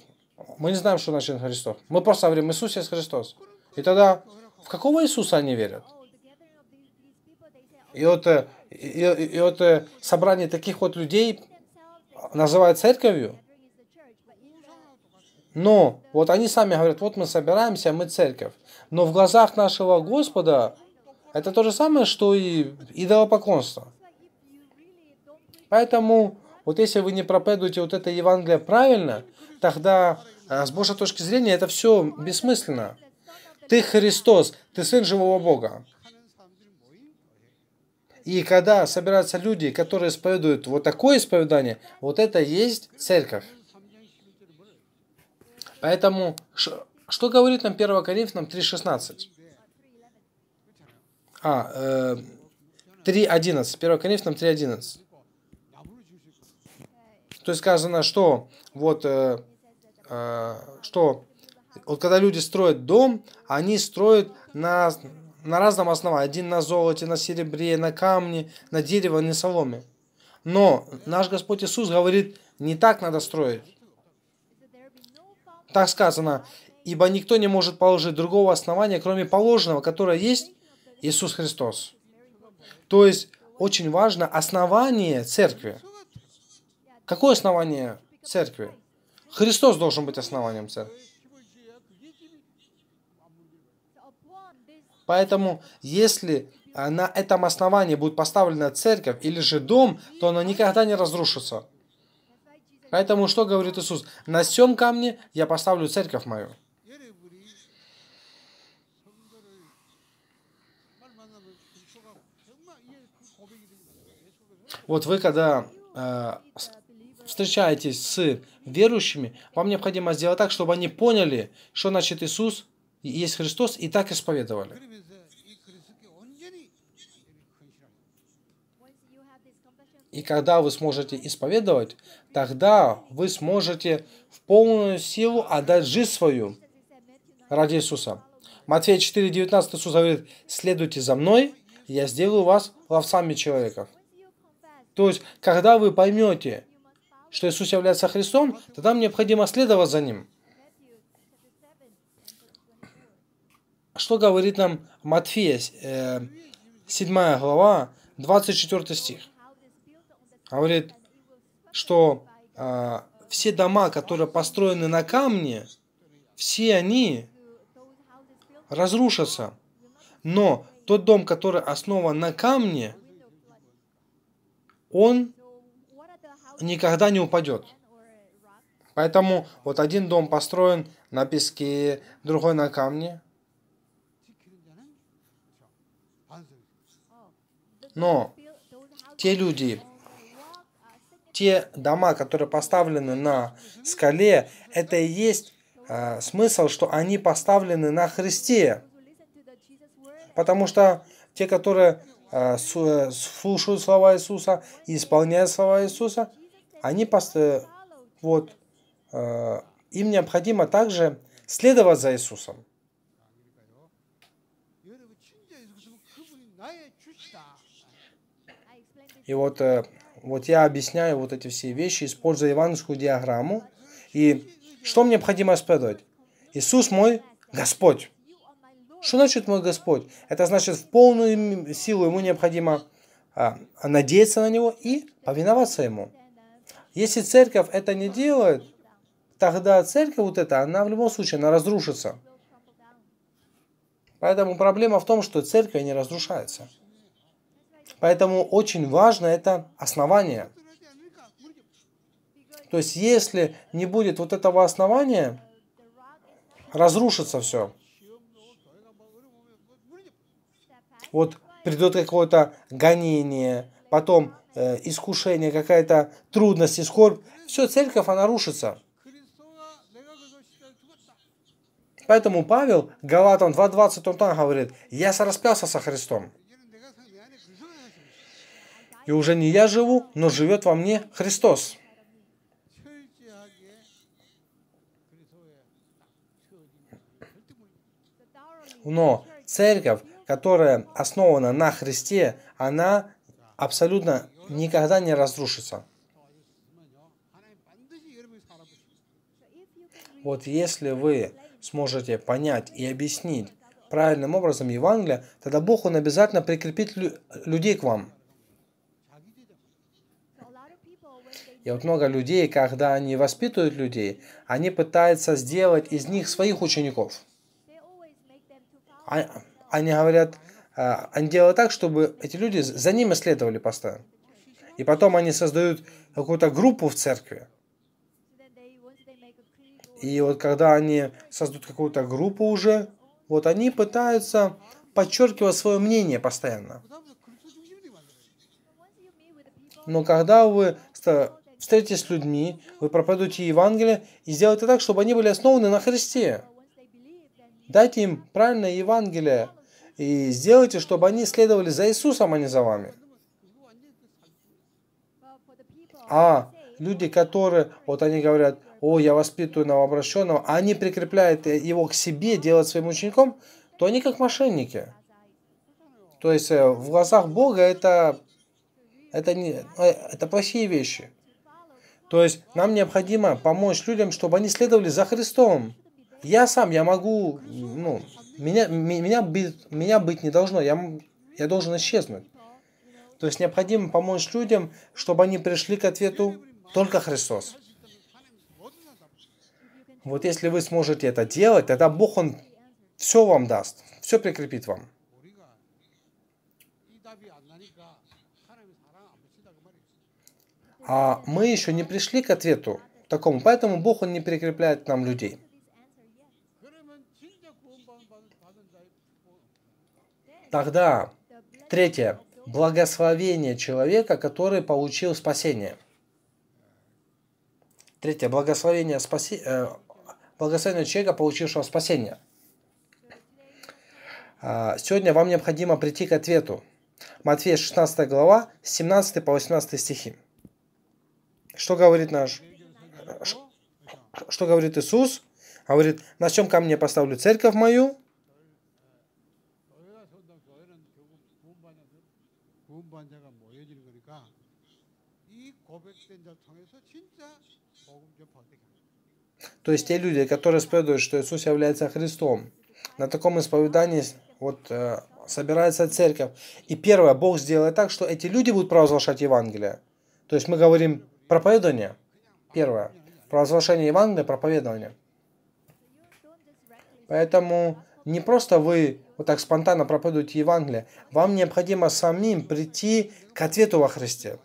мы не знаем, что значит Христос. Мы просто говорим, Иисус есть Христос. И тогда в какого Иисуса они верят? И это, и, и вот э, собрание таких вот людей называют церковью. Но вот они сами говорят, вот мы собираемся, мы церковь. Но в глазах нашего Господа это то же самое, что и идолопоклонство. Поэтому вот если вы не проповедуете вот это Евангелие правильно, тогда э, с Божьей точки зрения это все бессмысленно. Ты Христос, ты Сын Живого Бога. И когда собираются люди, которые исповедуют вот такое исповедание, вот это есть церковь. Поэтому, что говорит нам 1 Коринфянам 3.16? А, э, 3.11. 1 Коринфянам 3.11. То есть сказано, что вот, э, э, что вот когда люди строят дом, они строят на, на разном основании. Один на золоте, на серебре, на камне, на дерево, на соломе. Но наш Господь Иисус говорит, не так надо строить. Так сказано, ибо никто не может положить другого основания, кроме положенного, которое есть Иисус Христос. То есть очень важно основание церкви. Какое основание церкви? Христос должен быть основанием церкви. Поэтому, если а, на этом основании будет поставлена церковь или же дом, то она никогда не разрушится. Поэтому что говорит Иисус? На сем камне я поставлю церковь мою. Вот вы, когда э, встречаетесь с верующими, вам необходимо сделать так, чтобы они поняли, что значит Иисус, есть Христос, и так исповедовали. И когда вы сможете исповедовать, тогда вы сможете в полную силу отдать жизнь свою ради Иисуса. Матфея 4,19 Иисус говорит, следуйте за мной, я сделаю вас ловцами человека. То есть, когда вы поймете, что Иисус является Христом, тогда вам необходимо следовать за Ним. Что говорит нам Матфея, 7 э, глава, 24 стих? говорит, что а, все дома, которые построены на камне, все они разрушатся. Но тот дом, который основан на камне, он никогда не упадет. Поэтому вот один дом построен на песке, другой на камне. Но те люди, те дома, которые поставлены на скале, это и есть э, смысл, что они поставлены на Христе. Потому что те, которые э, э слушают слова Иисуса и исполняют слова Иисуса, они пост... Э, вот, э, им необходимо также следовать за Иисусом. И вот э, вот я объясняю вот эти все вещи, используя ивановскую диаграмму. И что мне необходимо исповедовать? Иисус мой Господь. Что значит мой Господь? Это значит в полную силу ему необходимо а, надеяться на него и повиноваться ему. Если церковь это не делает, тогда церковь вот эта, она в любом случае, она разрушится. Поэтому проблема в том, что церковь не разрушается. Поэтому очень важно это основание. То есть, если не будет вот этого основания, разрушится все. Вот придет какое-то гонение, потом э, искушение, какая-то трудность и скорбь. Все, церковь, она рушится. Поэтому Павел, Галатам 2.20, он там говорит, я распялся со Христом. И уже не я живу, но живет во мне Христос. Но церковь, которая основана на Христе, она абсолютно никогда не разрушится. Вот если вы сможете понять и объяснить правильным образом Евангелие, тогда Бог, Он обязательно прикрепит людей к вам. И вот много людей, когда они воспитывают людей, они пытаются сделать из них своих учеников. А, они говорят, а, они делают так, чтобы эти люди за ними следовали постоянно. И потом они создают какую-то группу в церкви. И вот когда они создают какую-то группу уже, вот они пытаются подчеркивать свое мнение постоянно. Но когда вы встретитесь с людьми, вы проповедуете Евангелие и сделайте так, чтобы они были основаны на Христе. Дайте им правильное Евангелие и сделайте, чтобы они следовали за Иисусом, а не за вами. А люди, которые, вот они говорят, о, я воспитываю новообращенного, а они прикрепляют его к себе, делают своим учеником, то они как мошенники. То есть э, в глазах Бога это, это, не, э, это плохие вещи. То есть нам необходимо помочь людям, чтобы они следовали за Христом. Я сам, я могу, ну, меня, меня, быть, меня быть не должно, я, я должен исчезнуть. То есть необходимо помочь людям, чтобы они пришли к ответу только Христос. Вот если вы сможете это делать, тогда Бог, Он все вам даст, все прикрепит вам. А мы еще не пришли к ответу такому, поэтому Бог он не прикрепляет нам людей. Тогда, третье, благословение человека, который получил спасение. Третье, благословение, спаси, э, благословение человека, получившего спасение. А, сегодня вам необходимо прийти к ответу. Матфея 16 глава, 17 по 18 стихи. Что говорит наш? Что говорит Иисус? Говорит, на чем камне поставлю церковь мою? То есть те люди, которые исповедуют, что Иисус является Христом, на таком исповедании вот э, собирается церковь. И первое, Бог сделает так, что эти люди будут провозглашать Евангелие. То есть мы говорим Проповедование. Первое. Провозглашение Евангелия, проповедование. Поэтому не просто вы вот так спонтанно проповедуете Евангелие, вам необходимо самим прийти к ответу во Христе.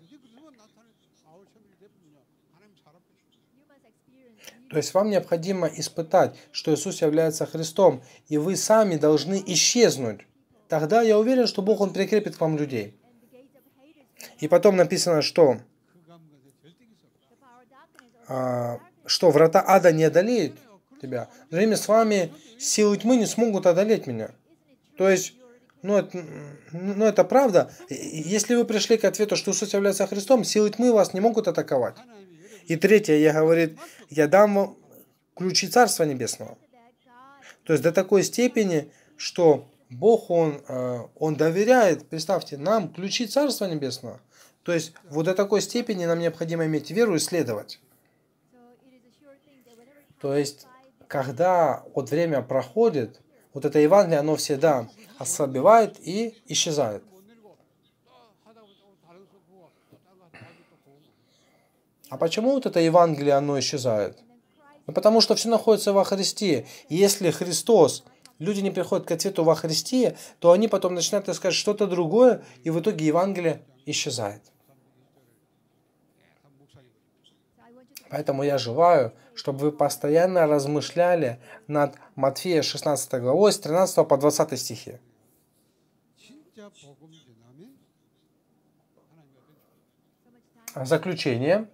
То есть вам необходимо испытать, что Иисус является Христом, и вы сами должны исчезнуть. Тогда я уверен, что Бог, Он прикрепит к вам людей. И потом написано, что а, что врата ада не одолеют тебя. Время с вами силы тьмы не смогут одолеть меня. То есть, ну это, ну, это правда. Если вы пришли к ответу, что Иисус является Христом, силы тьмы вас не могут атаковать. И третье, я говорит, я дам вам ключи Царства Небесного. То есть до такой степени, что Бог, Он, э, он доверяет, представьте, нам ключи Царства Небесного. То есть вот до такой степени нам необходимо иметь веру и следовать. То есть, когда вот время проходит, вот это Евангелие, оно всегда ослабевает и исчезает. А почему вот это Евангелие, оно исчезает? Ну, потому что все находится во Христе. И если Христос, люди не приходят к ответу во Христе, то они потом начинают искать что-то другое, и в итоге Евангелие исчезает. Поэтому я желаю, чтобы вы постоянно размышляли над Матфея 16 главой с 13 по 20 стихи. заключение,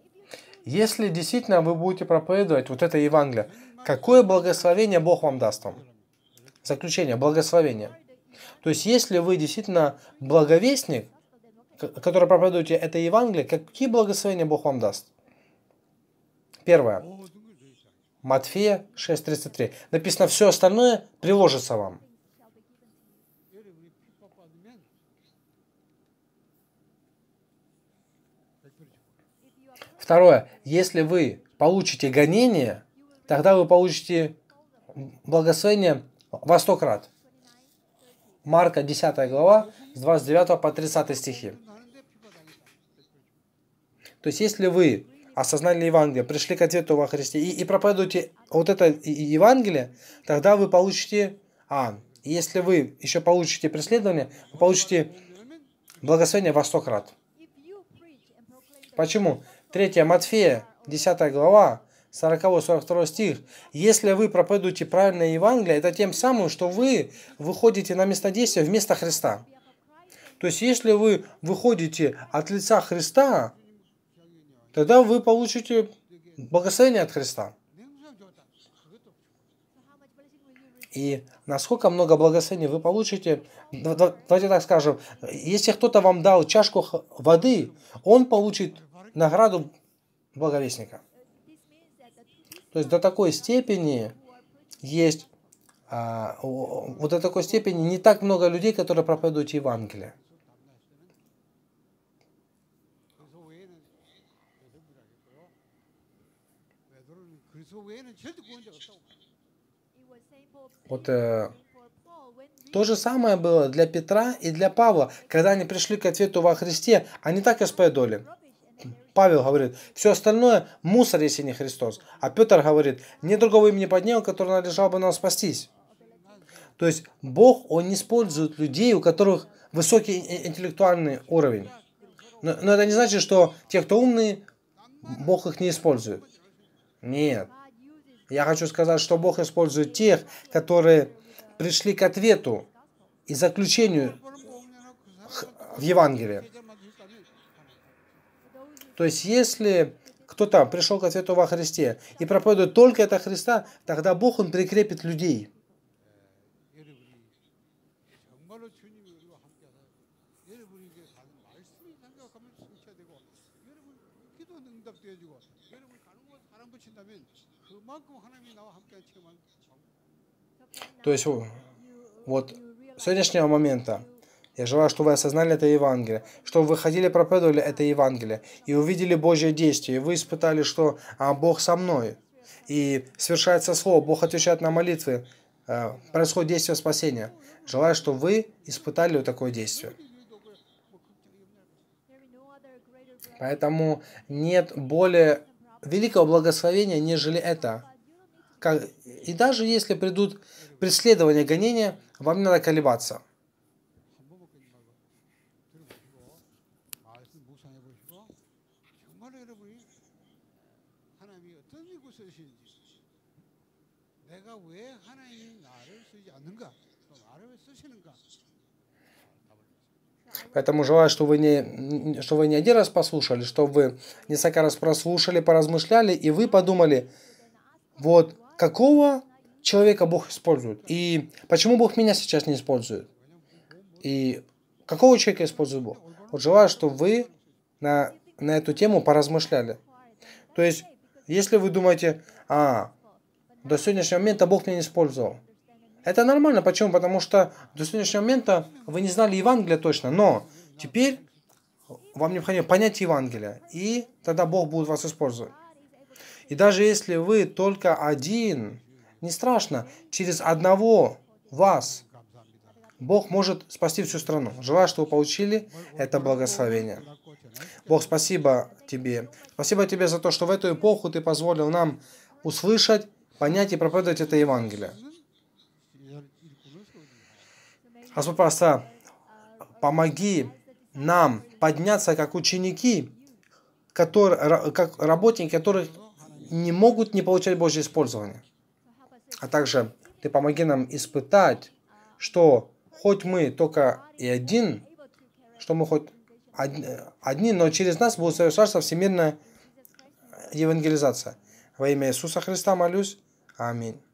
если действительно вы будете проповедовать вот это Евангелие, какое благословение Бог вам даст вам? Заключение, благословение. То есть, если вы действительно благовестник, который проповедуете это Евангелие, какие благословения Бог вам даст? Первое. Матфея 6.33. Написано, все остальное приложится вам. Второе. Если вы получите гонение, тогда вы получите благословение во сто крат. Марка 10 глава с 29 по 30 стихи. То есть, если вы осознали Евангелие, пришли к ответу во Христе и, и проповедуете вот это Евангелие, тогда вы получите, а, если вы еще получите преследование, вы получите благословение во сто крат. Почему? 3 Матфея, 10 глава, 40-42 стих. Если вы проповедуете правильное Евангелие, это тем самым, что вы выходите на место действия вместо Христа. То есть, если вы выходите от лица Христа, тогда вы получите благословение от Христа. И насколько много благословений вы получите, давайте так скажем, если кто-то вам дал чашку воды, он получит награду благовестника. То есть до такой степени есть, а, вот до такой степени не так много людей, которые проповедуют Евангелие. Вот э, то же самое было для Петра и для Павла. Когда они пришли к ответу во Христе, они так исповедовали. Павел говорит, все остальное мусор, если не Христос. А Петр говорит, нет другого имени поднял, который належал бы нам спастись. То есть Бог, Он не использует людей, у которых высокий интеллектуальный уровень. Но, но это не значит, что те, кто умные, Бог их не использует. Нет. Я хочу сказать, что Бог использует тех, которые пришли к ответу и заключению в Евангелии. То есть, если кто-то пришел к ответу во Христе и проповедует только это Христа, тогда Бог, Он прикрепит людей – То есть вот с сегодняшнего момента я желаю, чтобы вы осознали это Евангелие, чтобы вы ходили, проповедовали это Евангелие и увидели Божье действие, и вы испытали, что а, Бог со мной, и совершается Слово, Бог отвечает на молитвы, э, происходит действие спасения. Желаю, чтобы вы испытали вот такое действие. Поэтому нет более великого благословения, нежели это. и даже если придут преследования, гонения, вам не надо колебаться. Поэтому желаю, что вы не, что вы не один раз послушали, что вы несколько раз прослушали, поразмышляли, и вы подумали, вот какого человека Бог использует? И почему Бог меня сейчас не использует? И какого человека использует Бог? Вот желаю, что вы на, на эту тему поразмышляли. То есть, если вы думаете, а, до сегодняшнего момента Бог меня не использовал, это нормально. Почему? Потому что до сегодняшнего момента вы не знали Евангелия точно. Но теперь вам необходимо понять Евангелие. И тогда Бог будет вас использовать. И даже если вы только один, не страшно, через одного вас Бог может спасти всю страну. Желаю, чтобы вы получили это благословение. Бог, спасибо тебе. Спасибо тебе за то, что в эту эпоху ты позволил нам услышать, понять и проповедовать это Евангелие. Господь просто помоги нам подняться как ученики, которые, как работники, которые не могут не получать Божье использование. А также ты помоги нам испытать, что хоть мы только и один, что мы хоть одни, но через нас будет совершаться всемирная евангелизация. Во имя Иисуса Христа молюсь. Аминь.